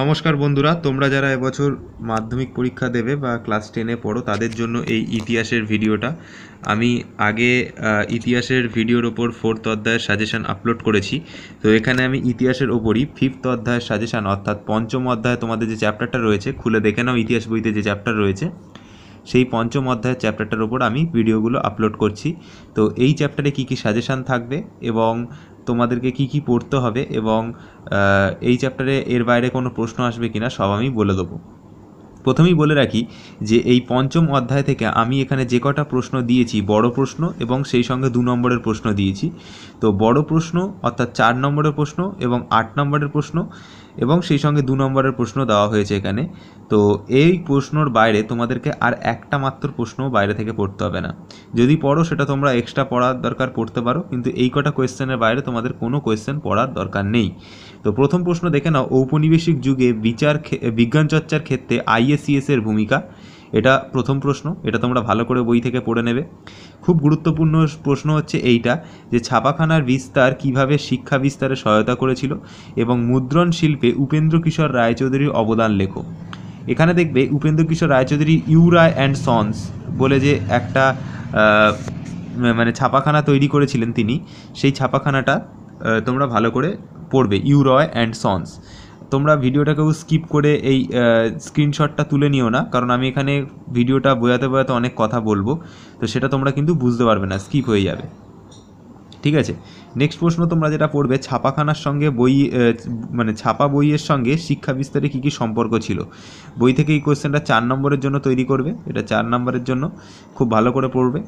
নমস্কার বন্ধুরা তোমরা যারা এবছর মাধ্যমিক পরীক্ষা দেবে বা ক্লাস টেনে পড়ো তাদের জন্য এই ইতিহাসের ভিডিওটা আমি আগে ইতিহাসের ভিডিওর ওপর ফোর্থ অধ্যায়ের সাজেশান আপলোড করেছি তো এখানে আমি ইতিহাসের ওপরই ফিফথ অধ্যায়ের সাজেশান অর্থাৎ পঞ্চম অধ্যায়ে তোমাদের যে চ্যাপ্টারটা রয়েছে খুলে দেখে নাও ইতিহাস বইতে যে চ্যাপ্টার রয়েছে সেই পঞ্চম অধ্যায়ের চ্যাপ্টারটার ওপর আমি ভিডিওগুলো আপলোড করছি তো এই চ্যাপ্টারে কী কী সাজেশান থাকবে এবং তোমাদেরকে কি কি পড়তে হবে এবং এই চ্যাপ্টারে এর বাইরে কোনো প্রশ্ন আসবে কিনা সব আমি বলে দেবো প্রথমেই বলে রাখি যে এই পঞ্চম অধ্যায় থেকে আমি এখানে যে কটা প্রশ্ন দিয়েছি বড় প্রশ্ন এবং সেই সঙ্গে দু নম্বরের প্রশ্ন দিয়েছি তো বড় প্রশ্ন অর্থাৎ চার নম্বরের প্রশ্ন এবং আট নম্বরের প্রশ্ন এবং সেই সঙ্গে দু নম্বরের প্রশ্ন দেওয়া হয়েছে এখানে তো এই প্রশ্নর বাইরে তোমাদেরকে আর একটা মাত্র প্রশ্ন বাইরে থেকে পড়তে হবে না যদি পড়ো সেটা তোমরা এক্সট্রা পড়ার দরকার পড়তে পারো কিন্তু এই কটা কোয়েশ্চেনের বাইরে তোমাদের কোনো কোয়েশ্চেন পড়ার দরকার নেই তো প্রথম প্রশ্ন দেখে নাও ঔপনিবেশিক যুগে বিচার বিজ্ঞান চর্চার ক্ষেত্রে আইএসিএস এর ভূমিকা এটা প্রথম প্রশ্ন এটা তোমরা ভালো করে বই থেকে পড়ে নেবে খুব গুরুত্বপূর্ণ প্রশ্ন হচ্ছে এইটা যে ছাপাখানার বিস্তার কিভাবে শিক্ষা বিস্তারে সহায়তা করেছিল এবং মুদ্রণ শিল্পে উপেন্দ্র কিশোর রায়চৌধুরীর অবদান লেখো এখানে দেখবে উপেন্দ্র কিশোর রায়চৌধুরী রায় অ্যান্ড সন্স বলে যে একটা মানে ছাপাখানা তৈরি করেছিলেন তিনি সেই ছাপাখানাটা তোমরা ভালো করে পড়বে ইউরয় অ্যান্ড সন্স তোমরা ভিডিওটাকেও স্কিপ করে এই স্ক্রিনশটটা তুলে নিও না কারণ আমি এখানে ভিডিওটা বোঝাতে বোঝাতে অনেক কথা বলবো তো সেটা তোমরা কিন্তু বুঝতে পারবে না স্কিপ হয়ে যাবে ঠিক আছে নেক্সট প্রশ্ন তোমরা যেটা পড়বে ছাপাখানার সঙ্গে বই মানে ছাপা বইয়ের সঙ্গে শিক্ষা বিস্তারে কী কী সম্পর্ক ছিল বই থেকে এই কোয়েশ্চেনটা চার নম্বরের জন্য তৈরি করবে এটা চার নম্বরের জন্য খুব ভালো করে পড়বে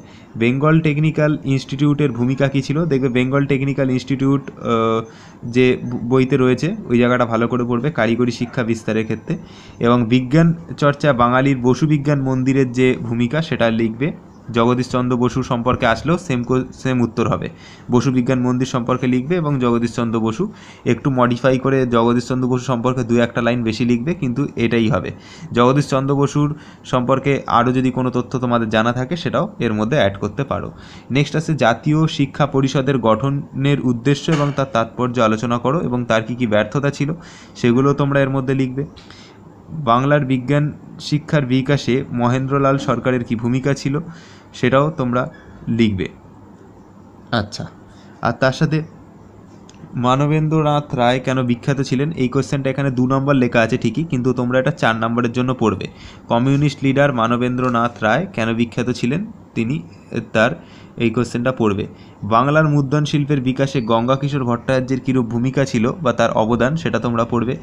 বেঙ্গল টেকনিক্যাল ইনস্টিটিউটের ভূমিকা কী ছিল দেখবে বেঙ্গল টেকনিক্যাল ইনস্টিটিউট যে বইতে রয়েছে ওই জায়গাটা ভালো করে পড়বে কারিগরি শিক্ষা বিস্তারের ক্ষেত্রে এবং বিজ্ঞান চর্চা বাঙালির বসু বিজ্ঞান মন্দিরের যে ভূমিকা সেটা লিখবে জগদীশচন্দ্র বসু সম্পর্কে আসলেও সেম সেম উত্তর হবে বসু বিজ্ঞান মন্দির সম্পর্কে লিখবে এবং জগদীশচন্দ্র বসু একটু মডিফাই করে জগদীশচন্দ্র বসু সম্পর্কে দু একটা লাইন বেশি লিখবে কিন্তু এটাই হবে জগদীশচন্দ্র বসুর সম্পর্কে আরও যদি কোনো তথ্য তোমাদের জানা থাকে সেটাও এর মধ্যে অ্যাড করতে পারো নেক্সট আছে জাতীয় শিক্ষা পরিষদের গঠনের উদ্দেশ্য এবং তার তাৎপর্য আলোচনা করো এবং তার কী কী ব্যর্থতা ছিল সেগুলো তোমরা এর মধ্যে লিখবে বাংলার বিজ্ঞান শিক্ষার বিকাশে মহেন্দ্রলাল সরকারের কি ভূমিকা ছিল সেটাও তোমরা লিখবে আচ্ছা আর তার সাথে মানবেন্দ্রনাথ রায় কেন বিখ্যাত ছিলেন এই কোয়েশ্চেনটা এখানে দু নম্বর লেখা আছে ঠিকই কিন্তু তোমরা এটা চার নম্বরের জন্য পড়বে কমিউনিস্ট লিডার মানবেন্দ্রনাথ রায় কেন বিখ্যাত ছিলেন তিনি তার এই কোয়েশ্চেনটা পড়বে বাংলার মুদ্রণ শিল্পের বিকাশে গঙ্গা কিশোর ভট্টাচার্যের কীরূপ ভূমিকা ছিল বা তার অবদান সেটা তোমরা পড়বে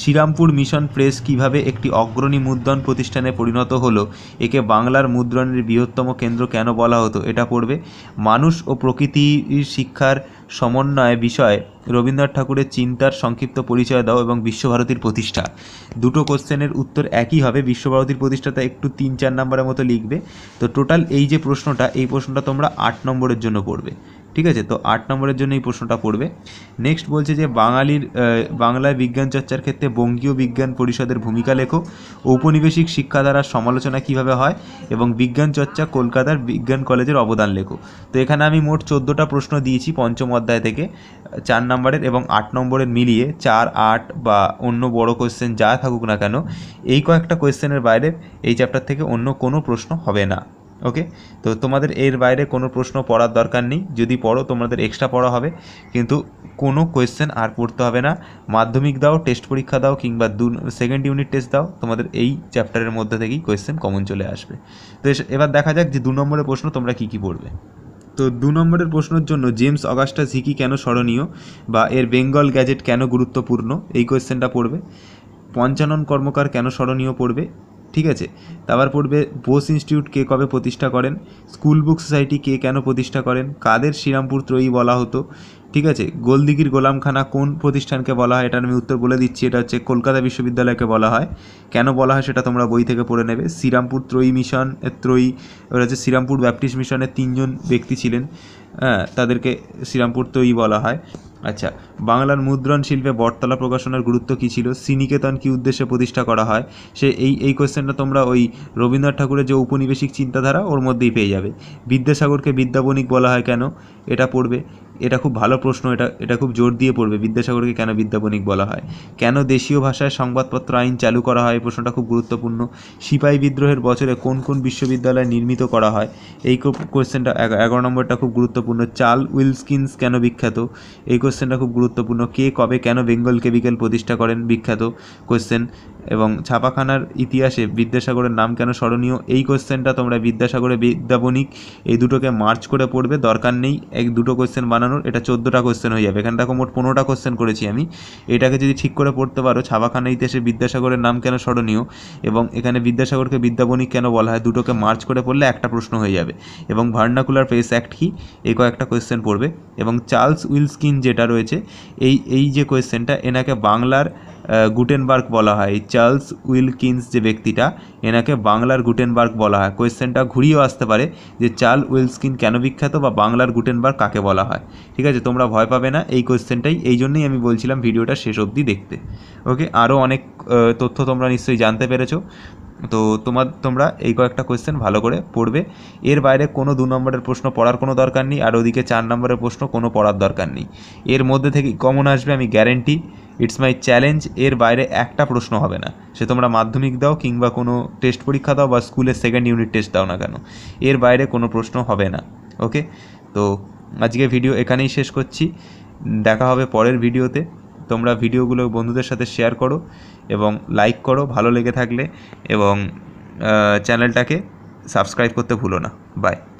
শ্রীরামপুর মিশন প্রেস কিভাবে একটি অগ্রণী মুদ্রণ প্রতিষ্ঠানে পরিণত হলো একে বাংলার মুদ্রণের বৃহত্তম কেন্দ্র কেন বলা হতো এটা পড়বে মানুষ ও প্রকৃতি শিক্ষার সমন্বয় বিষয় রবীন্দ্রনাথ ঠাকুরের চিন্তার সংক্ষিপ্ত পরিচয় দাও এবং বিশ্বভারতীর প্রতিষ্ঠা দুটো কোশ্চেনের উত্তর একই হবে বিশ্বভারতীর প্রতিষ্ঠাটা একটু তিন চার নম্বরের মতো লিখবে তো টোটাল এই যে প্রশ্নটা এই প্রশ্নটা তোমরা আট নম্বরের জন্য পড়বে ঠিক আছে তো আট নম্বরের জন্য এই প্রশ্নটা পড়বে নেক্সট বলছে যে বাঙালির বাংলায় বিজ্ঞান চর্চার ক্ষেত্রে বঙ্গীয় বিজ্ঞান পরিষদের ভূমিকা লেখো ঔপনিবেশিক শিক্ষা দ্বারা সমালোচনা কিভাবে হয় এবং বিজ্ঞান চর্চা কলকাতার বিজ্ঞান কলেজের অবদান লেখো তো এখানে আমি মোট চোদ্দোটা প্রশ্ন দিয়েছি পঞ্চম অধ্যায় থেকে চার নম্বরের এবং আট নম্বরের মিলিয়ে চার আট বা অন্য বড় কোয়েশ্চেন যা থাকুক না কেন এই কয়েকটা কোয়েশ্চেনের বাইরে এই চ্যাপ্টার থেকে অন্য কোনো প্রশ্ন হবে না ওকে তো তোমাদের এর বাইরে কোনো প্রশ্ন পড়ার দরকার নেই যদি পড়ো তোমাদের এক্সট্রা পড়া হবে কিন্তু কোনো কোয়েশ্চেন আর পড়তে হবে না মাধ্যমিক দাও টেস্ট পরীক্ষা দাও কিংবা দু সেকেন্ড ইউনিট টেস্ট দাও তোমাদের এই চ্যাপ্টারের মধ্যে থেকেই কোয়েশ্চেন কমন চলে আসবে তো এবার দেখা যাক যে দু নম্বরের প্রশ্ন তোমরা কী কী পড়বে তো দু নম্বরের প্রশ্নের জন্য জেমস অগাস্টাস হিকি কেন স্মরণীয় বা এর বেঙ্গল গ্যাজেট কেন গুরুত্বপূর্ণ এই কোয়েশ্চেনটা পড়বে পঞ্চানন কর্মকার কেন স্মরণীয় পড়বে ঠিক আছে তারপর পড়বে বোস ইনস্টিটিউট কে কবে প্রতিষ্ঠা করেন স্কুল বুক সোসাইটি কে কেন প্রতিষ্ঠা করেন কাদের শ্রীরামপুর ত্রয়ী বলা হতো ঠিক আছে গোলদিগির গোলামখানা কোন প্রতিষ্ঠানকে বলা হয় এটার আমি উত্তর বলে দিচ্ছি এটা হচ্ছে কলকাতা বিশ্ববিদ্যালয়কে বলা হয় কেন বলা হয় সেটা তোমরা বই থেকে পড়ে নেবে শ্রীরামপুর ত্রয়ী মিশন ত্রয়ী ওরা হচ্ছে শ্রীরামপুর ব্যাপটিস্ট মিশনের তিনজন ব্যক্তি ছিলেন হ্যাঁ তাদেরকে শ্রীরামপুর তৈরি বলা হয় আচ্ছা বাংলার মুদ্রণ শিল্পে বটতলা প্রকাশনার গুরুত্ব কী ছিল সিনিকেতন কী উদ্দেশ্যে প্রতিষ্ঠা করা হয় সে এই এই কোয়েশ্চেনটা তোমরা ওই রবীন্দ্রনাথ ঠাকুরের যে ঔপনিবেশিক চিন্তাধারা ওর মধ্যেই পেয়ে যাবে বিদ্যাসাগরকে বিদ্যাবণিক বলা হয় কেন এটা পড়বে এটা খুব ভালো প্রশ্ন এটা এটা খুব জোর দিয়ে পড়বে বিদ্যাসাগরকে কেন বিদ্যাপনিক বলা হয় কেন দেশীয় ভাষায় সংবাদপত্র আইন চালু করা হয় এই প্রশ্নটা খুব গুরুত্বপূর্ণ সিপাহী বিদ্রোহের বছরে কোন কোন বিশ্ববিদ্যালয় নির্মিত করা হয় এই কোয়েশ্চেনটা এগারো নম্বরটা খুব গুরুত্বপূর্ণ চাল উইলস্কিনস কেন বিখ্যাত এই কোয়েশ্চেনটা খুব গুরুত্বপূর্ণ কে কবে কেন বেঙ্গল কেমিক্যাল প্রতিষ্ঠা করেন বিখ্যাত কোয়েশ্চেন এবং ছাপাখানার ইতিহাসে বিদ্যাসাগরের নাম কেন স্মরণীয় এই কোয়েশ্চেনটা তোমরা বিদ্যাসাগরে বিদ্যাপনিক এই দুটোকে মার্চ করে পড়বে দরকার নেই এক দুটো কোয়েশ্চেন বানা বানানোর এটা চোদ্দোটা কোশ্চেন হয়ে যাবে এখানে দেখো মোট পনেরোটা কোশ্চেন করেছি আমি এটাকে যদি ঠিক করে পড়তে পারো ছাপাখানা ইতিহাসে বিদ্যাসাগরের নাম কেন স্মরণীয় এবং এখানে বিদ্যাসাগরকে বিদ্যাবণিক কেন বলা হয় দুটোকে মার্চ করে পড়লে একটা প্রশ্ন হয়ে যাবে এবং ভার্নাকুলার ফেস অ্যাক্ট কী এই কয়েকটা কোয়েশ্চেন পড়বে এবং চার্লস উইলস্কিন যেটা রয়েছে এই এই যে কোয়েশ্চেনটা এনাকে বাংলার গুটেনবার্গ বলা হয় চার্লস উইলকিন্স যে ব্যক্তিটা এনাকে বাংলার গুটেনবার্গ বলা হয় কোয়েশ্চেনটা ঘুরিয়েও আসতে পারে যে চার্ল উইলস্কিন কেন বিখ্যাত বা বাংলার গুটেনবার্গ কাকে বলা হয় ঠিক আছে তোমরা ভয় পাবে না এই কোয়েশ্চেনটাই এই জন্যই আমি বলছিলাম ভিডিওটা শেষ অবধি দেখতে ওকে আরও অনেক তথ্য তোমরা নিশ্চয়ই জানতে পেরেছো তো তোমার তোমরা এই কয়েকটা কোয়েশ্চেন ভালো করে পড়বে এর বাইরে কোনো দু নম্বরের প্রশ্ন পড়ার কোনো দরকার নেই আর ওদিকে চার নম্বরের প্রশ্ন কোনো পড়ার দরকার নেই এর মধ্যে থেকে কমন আসবে আমি গ্যারেন্টি ইটস মাই চ্যালেঞ্জ এর বাইরে একটা প্রশ্ন হবে না সে তোমরা মাধ্যমিক দাও কিংবা কোনো টেস্ট পরীক্ষা দাও বা স্কুলের সেকেন্ড ইউনিট টেস্ট দাও না কেন এর বাইরে কোনো প্রশ্ন হবে না ওকে তো আজকে ভিডিও এখানেই শেষ করছি দেখা হবে পরের ভিডিওতে তোমরা ভিডিওগুলো বন্ধুদের সাথে শেয়ার করো এবং লাইক করো ভালো লেগে থাকলে এবং চ্যানেলটাকে সাবস্ক্রাইব করতে ভুলো না বাই